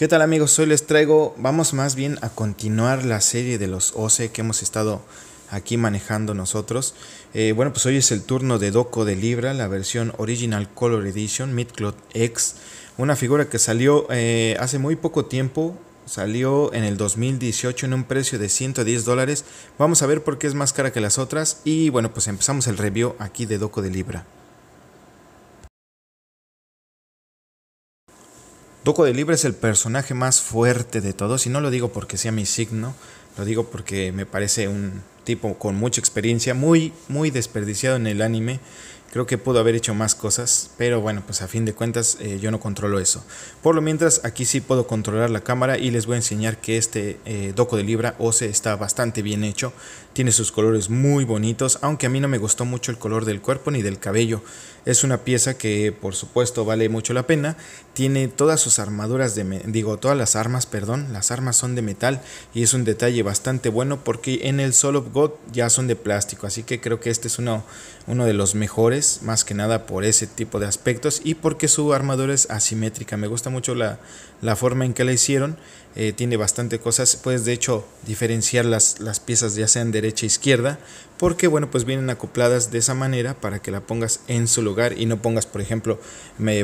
¿Qué tal amigos? Hoy les traigo, vamos más bien a continuar la serie de los OC que hemos estado aquí manejando nosotros. Eh, bueno, pues hoy es el turno de Doco de Libra, la versión Original Color Edition, Midcloth X, una figura que salió eh, hace muy poco tiempo, salió en el 2018 en un precio de 110 dólares. Vamos a ver por qué es más cara que las otras y bueno, pues empezamos el review aquí de Doco de Libra. Doco de Libra es el personaje más fuerte de todos, y no lo digo porque sea mi signo, lo digo porque me parece un tipo con mucha experiencia, muy, muy desperdiciado en el anime. Creo que pudo haber hecho más cosas, pero bueno, pues a fin de cuentas eh, yo no controlo eso. Por lo mientras, aquí sí puedo controlar la cámara y les voy a enseñar que este eh, doco de Libra Ose está bastante bien hecho. Tiene sus colores muy bonitos, aunque a mí no me gustó mucho el color del cuerpo ni del cabello. Es una pieza que por supuesto vale mucho la pena. Tiene todas sus armaduras de digo, todas las armas, perdón, las armas son de metal y es un detalle bastante bueno porque en el solo of God ya son de plástico, así que creo que este es uno uno de los mejores, más que nada por ese tipo de aspectos y porque su armadura es asimétrica. Me gusta mucho la la forma en que la hicieron eh, tiene bastante cosas, puedes de hecho diferenciar las, piezas ya sean derecha e izquierda, porque bueno, pues vienen acopladas de esa manera para que la pongas en su lugar y no pongas, por ejemplo,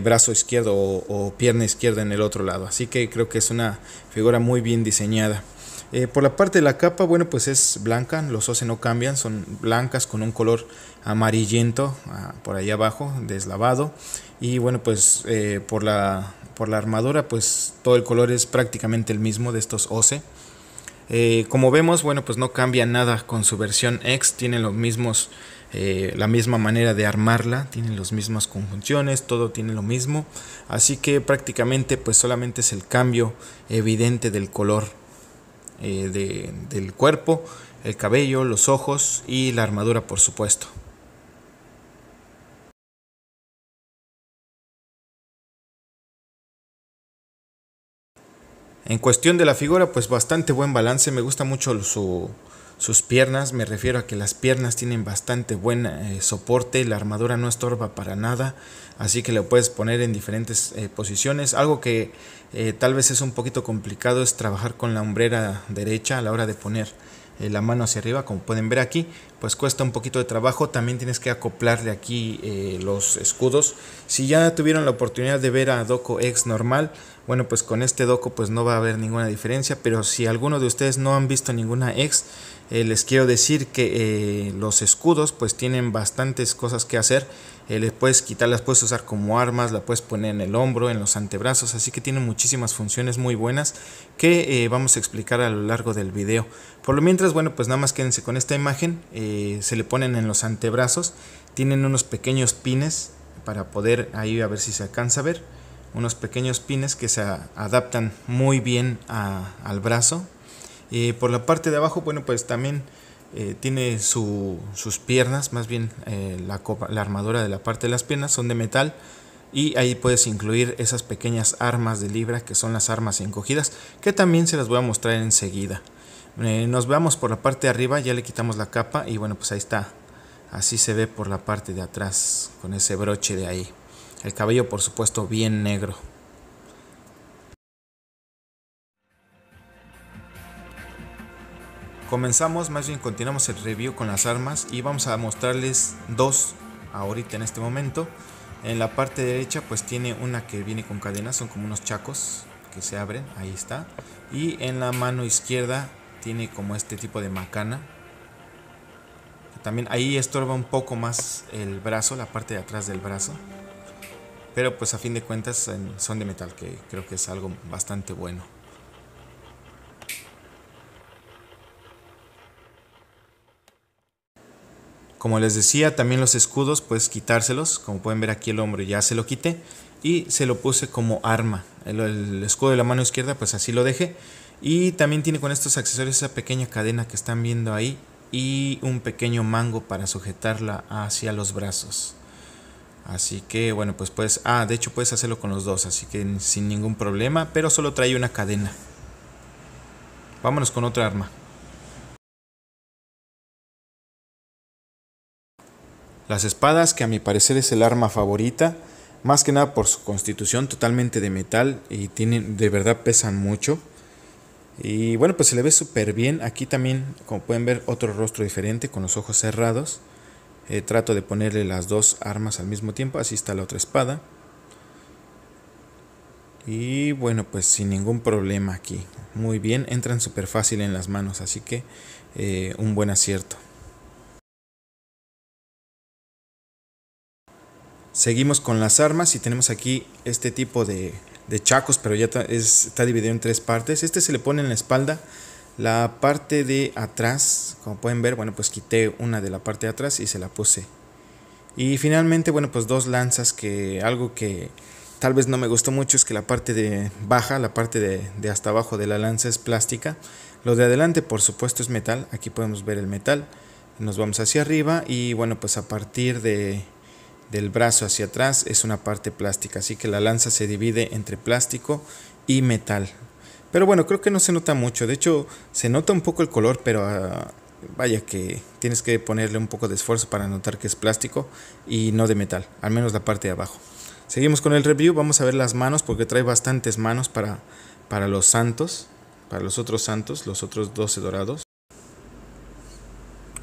brazo izquierdo o pierna izquierda en el otro lado. Así que creo que es una figura muy bien diseñada. Eh, por la parte de la capa, bueno, pues es blanca, los OCE no cambian, son blancas con un color amarillento ah, por ahí abajo, deslavado. Y bueno, pues eh, por, la, por la armadura, pues todo el color es prácticamente el mismo de estos OCE. Eh, como vemos, bueno, pues no cambia nada con su versión X, tiene los mismos, la misma manera de armarla, tiene las mismas conjunciones, todo tiene lo mismo. Así que prácticamente pues solamente es el cambio evidente del color eh, del cuerpo, el cabello, los ojos y la armadura, por supuesto. En cuestión de la figura, pues bastante buen balance, me gusta mucho su, sus piernas, me refiero a que las piernas tienen bastante buen eh, soporte, la armadura no estorba para nada, así que lo puedes poner en diferentes eh, posiciones. Algo que eh, tal vez es un poquito complicado es trabajar con la hombrera derecha a la hora de poner la mano hacia arriba, como pueden ver aquí, pues cuesta un poquito de trabajo. También tienes que acoplarle aquí los escudos. Si ya tuvieron la oportunidad de ver a Doco X normal, bueno, pues con este doco pues no va a haber ninguna diferencia, pero si alguno de ustedes no han visto ninguna ex, eh, les quiero decir que eh, los escudos pues tienen bastantes cosas que hacer. Eh, les puedes quitar, las puedes usar como armas, la puedes poner en el hombro, en los antebrazos, así que tienen muchísimas funciones muy buenas que vamos a explicar a lo largo del video. Por lo mientras, bueno, pues nada más quédense con esta imagen, se le ponen en los antebrazos, tienen unos pequeños pines para poder ahí a ver si se alcanza a ver unos pequeños pines que se adaptan muy bien al brazo. y eh, por la parte de abajo, bueno, pues también eh, tiene sus piernas, más bien eh, la, copa, la armadura de la parte de las piernas son de metal y ahí puedes incluir esas pequeñas armas de libra que son las armas encogidas que también se las voy a mostrar enseguida. nos vamos por la parte de arriba, ya le quitamos la capa y bueno, pues ahí está. Así se ve por la parte de atrás con ese broche de ahí el cabello por supuesto bien negro. Comenzamos, más bien continuamos el review con las armas y vamos a mostrarles dos ahorita en este momento. En la parte derecha pues tiene una que viene con cadenas, son como unos chacos que se abren, ahí está. Y en la mano izquierda tiene como este tipo de macana. También ahí estorba un poco más el brazo, la parte de atrás del brazo pero pues a fin de cuentas son de metal, que creo que es algo bastante bueno. Como les decía, también los escudos, pues quitárselos, como pueden ver aquí el hombro ya se lo quité y se lo puse como arma. El, el escudo de la mano izquierda, pues así lo dejé. Y también tiene con estos accesorios esa pequeña cadena que están viendo ahí y un pequeño mango para sujetarla hacia los brazos. Así que bueno, pues puedes, ah, de hecho puedes hacerlo con los dos, así que sin ningún problema, pero solo trae una cadena. Vámonos con otra arma. Las espadas, que a mi parecer es el arma favorita, más que nada por su constitución totalmente de metal y tienen, de verdad pesan mucho. Y bueno, pues se le ve súper bien. Aquí también, como pueden ver, otro rostro diferente con los ojos cerrados. Eh, trato de ponerle las dos armas al mismo tiempo. Así está la otra espada. Y bueno, pues sin ningún problema aquí. Muy bien, entran súper fácil en las manos. Así que eh, un buen acierto. Seguimos con las armas y tenemos aquí este tipo de, de chacos, pero ya está dividido en tres partes. Este se le pone en la espalda la parte de atrás, como pueden ver, bueno, pues quité una de la parte de atrás y se la puse. Y finalmente, bueno, pues dos lanzas que algo que tal vez no me gustó mucho es que la parte de baja, la parte de, hasta abajo de la lanza es plástica. Lo de adelante, por supuesto, es metal. Aquí podemos ver el metal. Nos vamos hacia arriba y bueno, pues a partir de, del brazo hacia atrás es una parte plástica, así que la lanza se divide entre plástico y metal. Pero bueno, creo que no se nota mucho. De hecho, se nota un poco el color, pero ah, vaya que tienes que ponerle un poco de esfuerzo para notar que es plástico y no de metal, al menos la parte de abajo. Seguimos con el review, vamos a ver las manos porque trae bastantes manos para, para los santos, para los otros santos, los otros 12 dorados.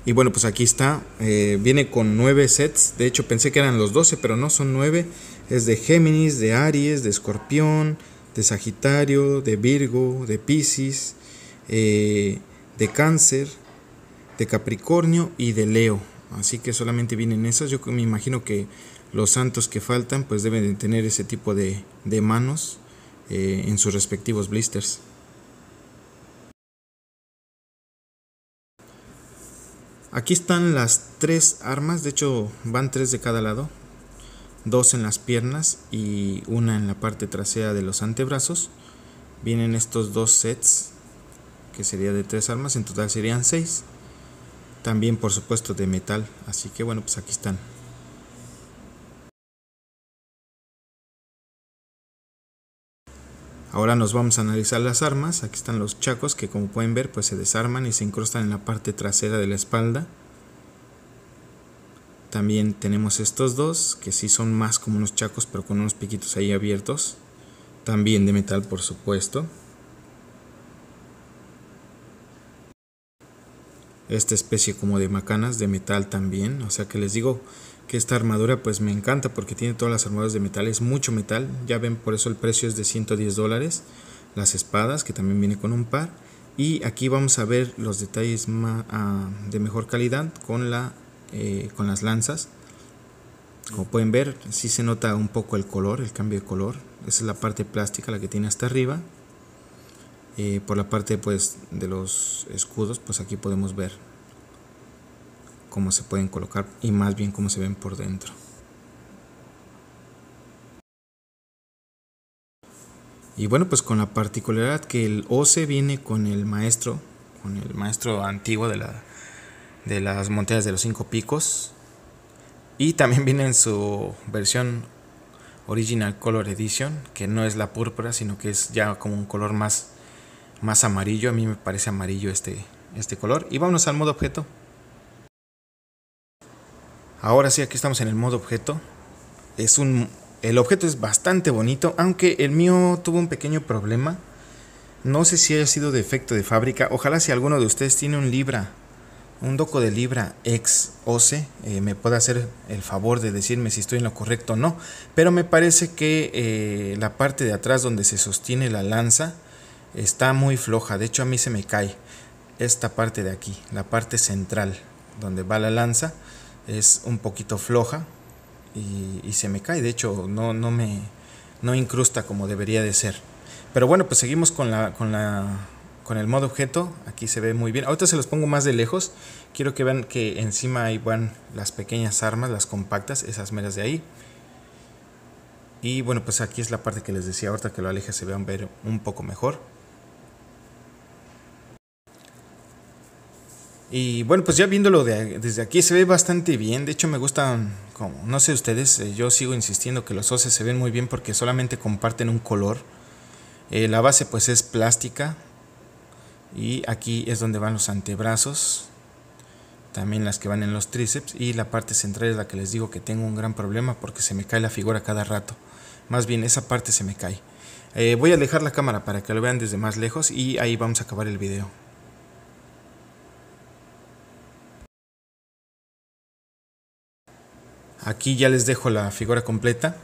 Y bueno, pues aquí está, eh, viene con 9 sets, de hecho pensé que eran los 12, pero no son 9, es de Géminis, de Aries, de Escorpión, de Sagitario, de Virgo, de Pisces, eh, de Cáncer, de Capricornio y de Leo. Así que solamente vienen esas. Yo me imagino que los santos que faltan pues deben tener ese tipo de, manos eh, en sus respectivos blisters. Aquí están las tres armas, de hecho van tres de cada lado dos en las piernas y una en la parte trasera de los antebrazos. Vienen estos dos sets, que sería de tres armas, en total serían seis. También, por supuesto, de metal. Así que bueno, pues aquí están. Ahora nos vamos a analizar las armas. Aquí están los chacos que como pueden ver pues se desarman y se incrustan en la parte trasera de la espalda. También tenemos estos dos, que sí son más como unos chacos, pero con unos piquitos ahí abiertos. También de metal, por supuesto. Esta especie como de macanas de metal también. O sea que les digo que esta armadura pues me encanta porque tiene todas las armaduras de metal. Es mucho metal. Ya ven, por eso el precio es de 110 dólares. Las espadas, que también viene con un par. Y aquí vamos a ver los detalles ah, de mejor calidad con la eh, con las lanzas. Como pueden ver, si se nota un poco el color, el cambio de color. Esa es la parte plástica, la que tiene hasta arriba. Eh, por la parte pues, de los escudos, pues aquí podemos ver cómo se pueden colocar y más bien cómo se ven por dentro. Y bueno, pues con la particularidad que el OCE viene con el maestro, con el maestro antiguo de la, de las montañas de los cinco picos. Y también viene en su versión Original Color Edition, que no es la púrpura, sino que es ya como un color más, más amarillo. A mí me parece amarillo este, este color. Y vámonos al modo objeto. Ahora sí, aquí estamos en el modo objeto. Es un, el objeto es bastante bonito, aunque el mío tuvo un pequeño problema. No sé si haya sido defecto de fábrica. Ojalá si alguno de ustedes tiene un Libra un doco de Libra ex OCE eh, me puede hacer el favor de decirme si estoy en lo correcto o no, pero me parece que eh, la parte de atrás donde se sostiene la lanza está muy floja, de hecho a mí se me cae esta parte de aquí, la parte central donde va la lanza es un poquito floja y, se me cae, de hecho no, no me incrusta como debería de ser. Pero bueno, pues seguimos con la, con la con el modo objeto, aquí se ve muy bien. Ahorita se los pongo más de lejos. Quiero que vean que encima ahí van las pequeñas armas, las compactas, esas meras de ahí. Y bueno, pues aquí es la parte que les decía ahorita que lo aleja se vean ver un poco mejor. Y bueno, pues ya viéndolo desde aquí se ve bastante bien. De hecho, me gustan, como no sé ustedes, eh, yo sigo insistiendo que los hoces se ven muy bien porque solamente comparten un color. Eh, la base pues es plástica, y aquí es donde van los antebrazos también las que van en los tríceps y la parte central es la que les digo que tengo un gran problema porque se me cae la figura cada rato más bien esa parte se me cae eh, voy a alejar la cámara para que lo vean desde más lejos y ahí vamos a acabar el video aquí ya les dejo la figura completa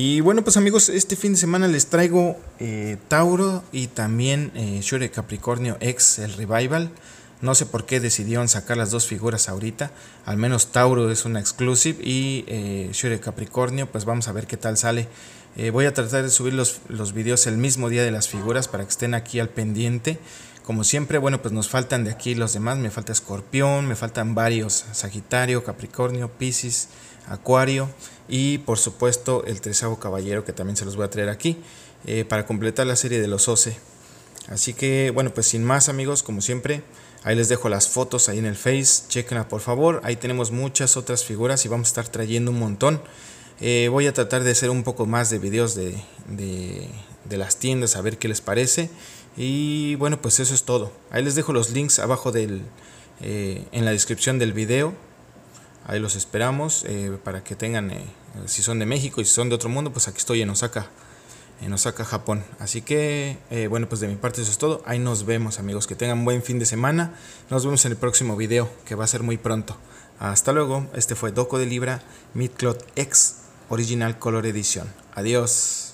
y bueno, pues amigos, este fin de semana les traigo eh, Tauro y también eh, Shure Capricornio X, el Revival. No sé por qué decidieron sacar las dos figuras ahorita. Al menos Tauro es una exclusive y eh, Shure Capricornio, pues vamos a ver qué tal sale. Eh, voy a tratar de subir los, los videos el mismo día de las figuras para que estén aquí al pendiente. Como siempre, bueno, pues nos faltan de aquí los demás. Me falta Escorpión, me faltan varios. Sagitario, Capricornio, Piscis, Acuario y por supuesto el Tresago caballero que también se los voy a traer aquí eh, para completar la serie de los 12. Así que bueno, pues sin más amigos, como siempre, ahí les dejo las fotos ahí en el Face, chequenla por favor, ahí tenemos muchas otras figuras y vamos a estar trayendo un montón. Eh, voy a tratar de hacer un poco más de videos de las tiendas, a ver qué les parece. Y bueno, pues eso es todo. Ahí les dejo los links abajo del, eh, en la descripción del video. Ahí los esperamos eh, para que tengan, eh, si son de México y si son de otro mundo, pues aquí estoy en Osaka, en Osaka, Japón. Así que, bueno, pues de mi parte eso es todo. Ahí nos vemos amigos, que tengan buen fin de semana. Nos vemos en el próximo video, que va a ser muy pronto. Hasta luego, este fue Doco de Libra, Midcloth X, Original Color Edition. Adiós.